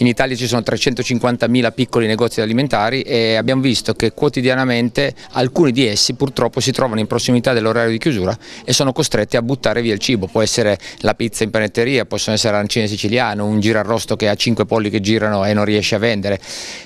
in Italia ci sono 350.000 piccoli negozi alimentari e abbiamo visto che quotidianamente alcuni di essi purtroppo si trovano in prossimità dell'orario di chiusura e sono costretti a buttare via il cibo, può essere la pizza in panetteria, possono essere arancine siciliano, un girarrosto che ha 5 polli che girano e non riesce a vendere.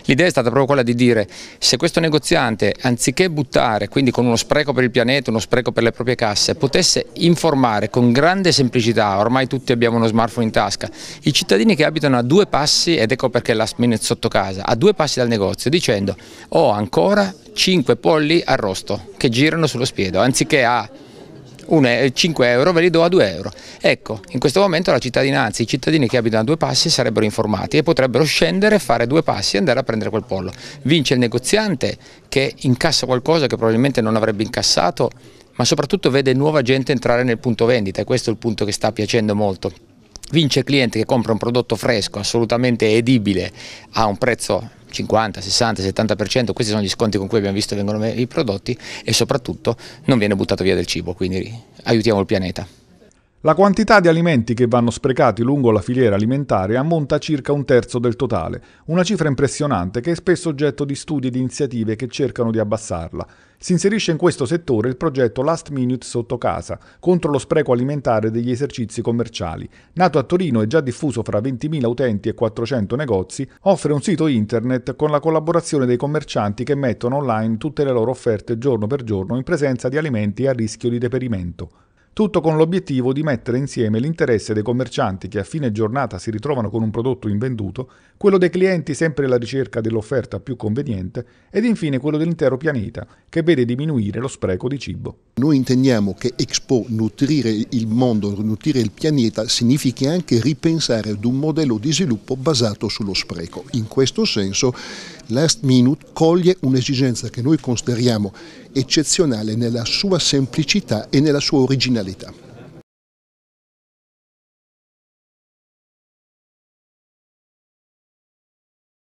L'idea è stata proprio quella di dire se questo negoziante anziché buttare, quindi con uno spreco per il pianeta, uno spreco per le proprie casse, potesse informare con grande semplicità, ormai tutti abbiamo uno smartphone in tasca, i cittadini che abitano a due passi e ed ecco perché last minute sotto casa, a due passi dal negozio dicendo ho ancora 5 polli arrosto che girano sullo spiedo, anziché a 5 euro ve li do a 2 euro. Ecco, in questo momento la cittadinanza, i cittadini che abitano a due passi sarebbero informati e potrebbero scendere, fare due passi e andare a prendere quel pollo. Vince il negoziante che incassa qualcosa che probabilmente non avrebbe incassato, ma soprattutto vede nuova gente entrare nel punto vendita e questo è il punto che sta piacendo molto vince il cliente che compra un prodotto fresco, assolutamente edibile, a un prezzo 50, 60, 70%, questi sono gli sconti con cui abbiamo visto vengono i prodotti e soprattutto non viene buttato via del cibo, quindi aiutiamo il pianeta. La quantità di alimenti che vanno sprecati lungo la filiera alimentare ammonta a circa un terzo del totale, una cifra impressionante che è spesso oggetto di studi ed iniziative che cercano di abbassarla. Si inserisce in questo settore il progetto Last Minute Sotto Casa, contro lo spreco alimentare degli esercizi commerciali. Nato a Torino e già diffuso fra 20.000 utenti e 400 negozi, offre un sito internet con la collaborazione dei commercianti che mettono online tutte le loro offerte giorno per giorno in presenza di alimenti a rischio di deperimento tutto con l'obiettivo di mettere insieme l'interesse dei commercianti che a fine giornata si ritrovano con un prodotto invenduto, quello dei clienti sempre alla ricerca dell'offerta più conveniente ed infine quello dell'intero pianeta che vede diminuire lo spreco di cibo. Noi intendiamo che Expo nutrire il mondo, nutrire il pianeta significhi anche ripensare ad un modello di sviluppo basato sullo spreco. In questo senso Last Minute coglie un'esigenza che noi consideriamo eccezionale nella sua semplicità e nella sua originalità.